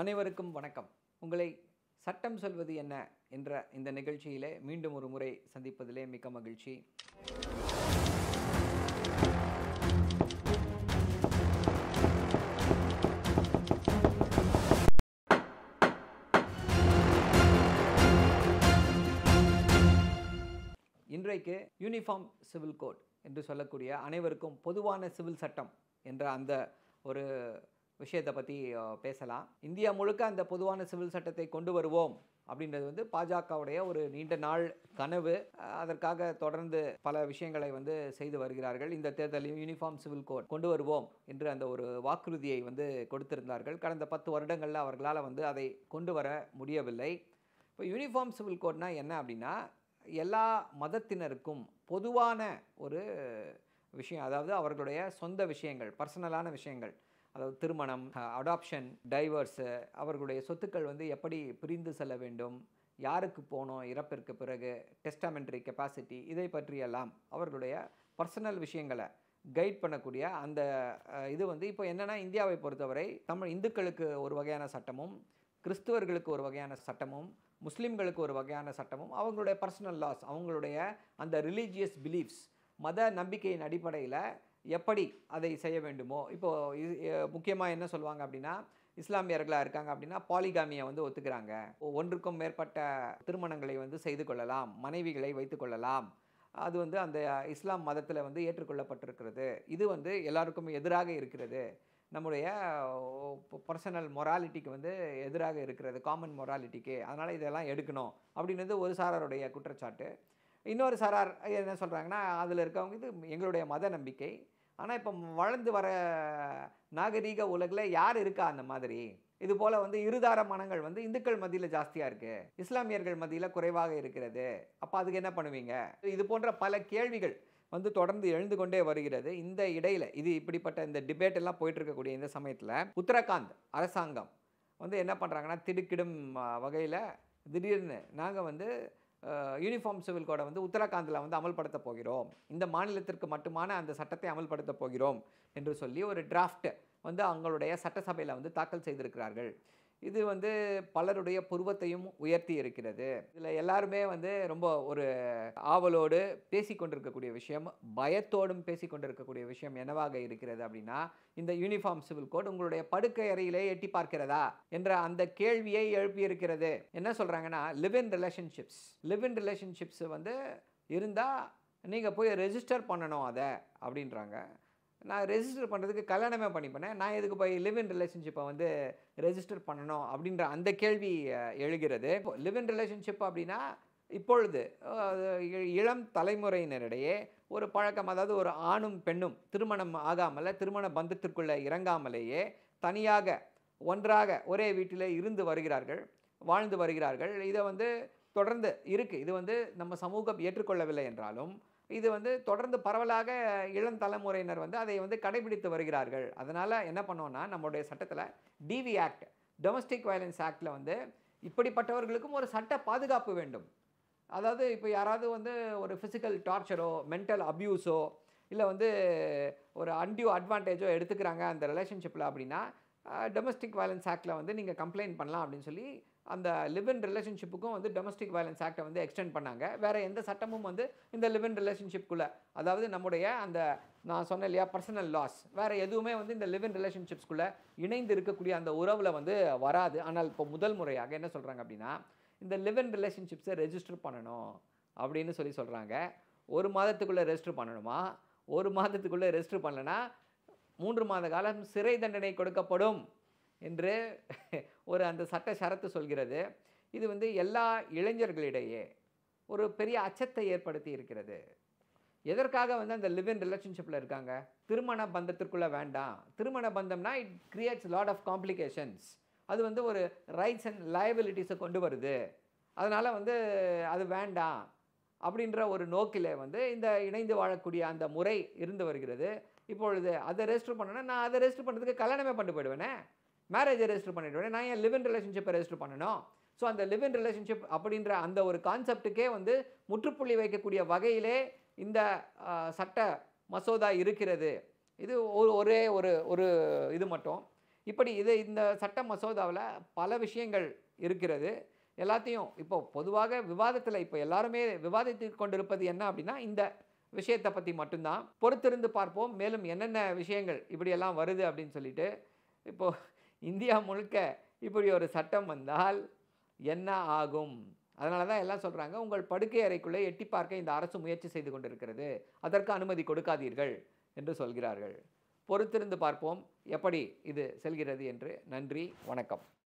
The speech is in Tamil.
அனைவருக்கும் வணக்கம் உங்களை சட்டம் சொல்வது என்ன என்ற இந்த நிகழ்ச்சியிலே மீண்டும் ஒரு முறை சந்திப்பதிலே மிக்க மகிழ்ச்சி இன்றைக்கு யூனிஃபார்ம் சிவில் கோட் என்று சொல்லக்கூடிய அனைவருக்கும் பொதுவான சிவில் சட்டம் என்ற அந்த ஒரு விஷயத்தை பற்றி பேசலாம் இந்தியா முழுக்க அந்த பொதுவான சிவில் சட்டத்தை கொண்டு வருவோம் அப்படின்றது வந்து பாஜகவுடைய ஒரு நீண்ட நாள் கனவு அதற்காக தொடர்ந்து பல விஷயங்களை வந்து செய்து வருகிறார்கள் இந்த தேர்தலையும் யூனிஃபார்ம் சிவில் கோட் கொண்டு வருவோம் என்று அந்த ஒரு வாக்குறுதியை வந்து கொடுத்திருந்தார்கள் கடந்த பத்து வருடங்களில் அவர்களால் வந்து அதை கொண்டு வர முடியவில்லை இப்போ யூனிஃபார்ம் சிவில் கோட்னா என்ன அப்படின்னா எல்லா மதத்தினருக்கும் பொதுவான ஒரு விஷயம் அதாவது அவர்களுடைய சொந்த விஷயங்கள் பர்சனலான விஷயங்கள் அதாவது திருமணம் அடாப்ஷன் டைவர்ஸு அவர்களுடைய சொத்துக்கள் வந்து எப்படி பிரிந்து செல்ல வேண்டும் யாருக்கு போனோம் இறப்பிற்கு பிறகு டெஸ்டாமெண்ட்ரி கெப்பாசிட்டி இதை பற்றியெல்லாம் அவர்களுடைய பர்சனல் விஷயங்களை கைட் பண்ணக்கூடிய அந்த இது வந்து இப்போ என்னென்னா இந்தியாவை பொறுத்தவரை தமிழ் இந்துக்களுக்கு ஒரு வகையான சட்டமும் கிறிஸ்துவர்களுக்கு ஒரு வகையான சட்டமும் முஸ்லீம்களுக்கு ஒரு வகையான சட்டமும் அவங்களுடைய பர்சனல் லாஸ் அவங்களுடைய அந்த ரிலீஜியஸ் பிலீஃப்ஸ் மத நம்பிக்கையின் அடிப்படையில் எப்படி அதை செய்ய வேண்டுமோ இப்போது முக்கியமாக என்ன சொல்லுவாங்க அப்படின்னா இஸ்லாமியர்களாக இருக்காங்க அப்படின்னா பாலிகாமியை வந்து ஒத்துக்கிறாங்க ஒன்றுக்கும் மேற்பட்ட திருமணங்களை வந்து செய்து கொள்ளலாம் மனைவிகளை வைத்து கொள்ளலாம் அது வந்து அந்த இஸ்லாம் மதத்தில் வந்து ஏற்றுக்கொள்ளப்பட்டிருக்கிறது இது வந்து எல்லாருக்கும் எதிராக இருக்கிறது நம்முடைய பர்சனல் மொராலிட்டிக்கு வந்து எதிராக இருக்கிறது காமன் மொராலிட்டிக்கு அதனால் இதெல்லாம் எடுக்கணும் அப்படின்றது ஒரு சாரருடைய குற்றச்சாட்டு இன்னொரு சரார் என்ன சொல்கிறாங்கன்னா அதில் இருக்கவங்க இது எங்களுடைய மத நம்பிக்கை ஆனால் இப்போ வளர்ந்து வர நாகரீக உலகில் யார் இருக்கா அந்த மாதிரி இது போல் வந்து இருதார மனங்கள் வந்து இந்துக்கள் மத்தியில் ஜாஸ்தியாக இருக்குது இஸ்லாமியர்கள் மத்தியில் குறைவாக இருக்கிறது அப்போ அதுக்கு என்ன பண்ணுவீங்க இது போன்ற பல கேள்விகள் வந்து தொடர்ந்து எழுந்து கொண்டே வருகிறது இந்த இடையில் இது இப்படிப்பட்ட இந்த டிபேட் எல்லாம் போயிட்டுருக்கக்கூடிய இந்த சமயத்தில் உத்தரகாந்த் அரசாங்கம் வந்து என்ன பண்ணுறாங்கன்னா திடுக்கிடும் வகையில் திடீர்னு நாங்கள் வந்து யூனிஃபார்ம் சிவில் கோடை வந்து உத்தரகாண்டில் வந்து அமல்படுத்த போகிறோம் இந்த மாநிலத்திற்கு மட்டுமான அந்த சட்டத்தை அமல்படுத்த போகிறோம் என்று சொல்லி ஒரு டிராஃப்ட் வந்து அவங்களுடைய சட்டசபையில் வந்து தாக்கல் செய்திருக்கிறார்கள் இது வந்து பலருடைய புருவத்தையும் உயர்த்தி இருக்கிறது இதில் எல்லாருமே வந்து ரொம்ப ஒரு ஆவலோடு பேசிக்கொண்டிருக்கக்கூடிய விஷயம் பயத்தோடும் பேசிக்கொண்டிருக்கக்கூடிய விஷயம் என்னவாக இருக்கிறது அப்படின்னா இந்த யூனிஃபார்ம் சிவில் கோட் உங்களுடைய படுக்கை அறையிலே எட்டி பார்க்கிறதா என்ற அந்த கேள்வியை எழுப்பியிருக்கிறது என்ன சொல்கிறாங்கன்னா live in relationships live in relationships வந்து இருந்தால் நீங்கள் போய் ரெஜிஸ்டர் பண்ணணும் அதை அப்படின்றாங்க நான் ரெஜிஸ்டர் பண்ணுறதுக்கு கல்யாணமே பண்ணிப்பேன் நான் எதுக்கு போய் லிவ் இன் ரிலேஷன்ஷிப்பை வந்து ரெஜிஸ்டர் பண்ணணும் அப்படின்ற அந்த கேள்வி எழுகிறது இப்போ லிவ் இன் ரிலேஷன்ஷிப் அப்படின்னா இப்பொழுது இளம் தலைமுறையினரிடையே ஒரு பழக்கம் அதாவது ஒரு ஆணும் பெண்ணும் திருமணம் ஆகாமல் திருமண பந்தத்திற்குள்ளே இறங்காமலேயே தனியாக ஒன்றாக ஒரே வீட்டில் இருந்து வருகிறார்கள் வாழ்ந்து வருகிறார்கள் இதை வந்து தொடர்ந்து இருக்குது இது வந்து நம்ம சமூகம் ஏற்றுக்கொள்ளவில்லை என்றாலும் இது வந்து தொடர்ந்து பரவலாக இளம் தலைமுறையினர் வந்து அதை வந்து கடைபிடித்து வருகிறார்கள் அதனால் என்ன பண்ணோன்னா நம்மளுடைய சட்டத்தில் டிவி ஆக்ட் டொமஸ்டிக் வயலன்ஸ் ஆக்டில் வந்து இப்படிப்பட்டவர்களுக்கும் ஒரு சட்ட பாதுகாப்பு வேண்டும் அதாவது இப்போ யாராவது வந்து ஒரு ஃபிசிக்கல் டார்ச்சரோ மென்டல் அப்யூஸோ இல்லை வந்து ஒரு அன்டியூ அட்வான்டேஜோ எடுத்துக்கிறாங்க அந்த ரிலேஷன்ஷிப்பில் அப்படின்னா டொமஸ்டிக் வயலன்ஸ் ஆக்டில் வந்து நீங்கள் கம்ப்ளைண்ட் பண்ணலாம் அப்படின்னு சொல்லி அந்த லிவ் இன் ரிலேஷன்ஷிப்புக்கும் வந்து டொமஸ்டிக் வயலன்ஸ் ஆக்டை வந்து எக்ஸ்டெண்ட் பண்ணாங்க வேறு எந்த சட்டமும் வந்து இந்த லிவ் இன் ரிலேஷன்ஷிப்குள்ளே அதாவது நம்முடைய அந்த நான் சொன்னேன் இல்லையா பர்சனல் லாஸ் வேறு எதுவுமே வந்து இந்த லிவ் இன் ரிலேஷன்ஷிப்ஸ்குள்ளே இணைந்து இருக்கக்கூடிய அந்த உறவில் வந்து வராது ஆனால் இப்போ முதல் முறையாக என்ன சொல்கிறாங்க அப்படின்னா இந்த லிவ் இன் ரிலேஷன்ஷிப்ஸை ரெஜிஸ்டர் பண்ணணும் அப்படின்னு சொல்லி சொல்கிறாங்க ஒரு மாதத்துக்குள்ளே ரெஜிஸ்டர் பண்ணணுமா ஒரு மாதத்துக்குள்ளே ரெஜிஸ்டர் பண்ணலைன்னா மூன்று மாத காலம் சிறை தண்டனை கொடுக்கப்படும் என்று ஒரு அந்த சட்ட சரத்து சொல்கிறது இது வந்து எல்லா இளைஞர்களிடையே ஒரு பெரிய அச்சத்தை ஏற்படுத்தி இருக்கிறது எதற்காக வந்து அந்த லிவ் இன் ரிலேஷன்ஷிப்பில் இருக்காங்க திருமண பந்தத்திற்குள்ளே வேண்டாம் திருமண பந்தம்னா it creates lot of complications அது வந்து ஒரு ரைட்ஸ் அண்ட் லயபிலிட்டிஸை கொண்டு வருது அதனால் வந்து அது வேண்டாம் அப்படின்ற ஒரு நோக்கில் வந்து இந்த இணைந்து வாழக்கூடிய அந்த முறை இருந்து வருகிறது இப்பொழுது அதை ரெஜிஸ்டர் பண்ணணும்னா நான் அதை ரெஜிஸ்டர் பண்ணுறதுக்கு கல்யாணமே பண்ணி போயிடுவேனே மேரேஜை ரெஜிஸ்டர் பண்ணிட்டு நான் ஏன் லிவ் இன் ரிலேஷன்ஷிப்பை ரெஜிஸ்டர் பண்ணணும் ஸோ அந்த லிவ் இன் ரிலேஷன்ஷிப் அப்படின்ற அந்த ஒரு கான்செப்டுக்கே வந்து முற்றுப்புள்ளி வைக்கக்கூடிய வகையிலே இந்த சட்ட மசோதா இருக்கிறது இது ஒரு ஒரே ஒரு ஒரு இது மட்டும் இப்படி இது இந்த சட்ட மசோதாவில் பல விஷயங்கள் இருக்கிறது எல்லாத்தையும் இப்போ பொதுவாக விவாதத்தில் இப்போ எல்லாருமே விவாதித்து கொண்டிருப்பது என்ன அப்படின்னா இந்த விஷயத்தை பற்றி மட்டும்தான் பொறுத்திருந்து பார்ப்போம் மேலும் என்னென்ன விஷயங்கள் இப்படியெல்லாம் வருது அப்படின்னு சொல்லிட்டு இப்போது இந்தியா முழுக்க இப்படி ஒரு சட்டம் வந்தால் என்ன ஆகும் அதனால தான் எல்லாம் சொல்கிறாங்க உங்கள் படுக்கை அறைக்குள்ளே எட்டி பார்க்க இந்த அரசு முயற்சி செய்து கொண்டிருக்கிறது அதற்கு அனுமதி கொடுக்காதீர்கள் என்று சொல்கிறார்கள் பொறுத்திருந்து பார்ப்போம் எப்படி இது செல்கிறது என்று நன்றி வணக்கம்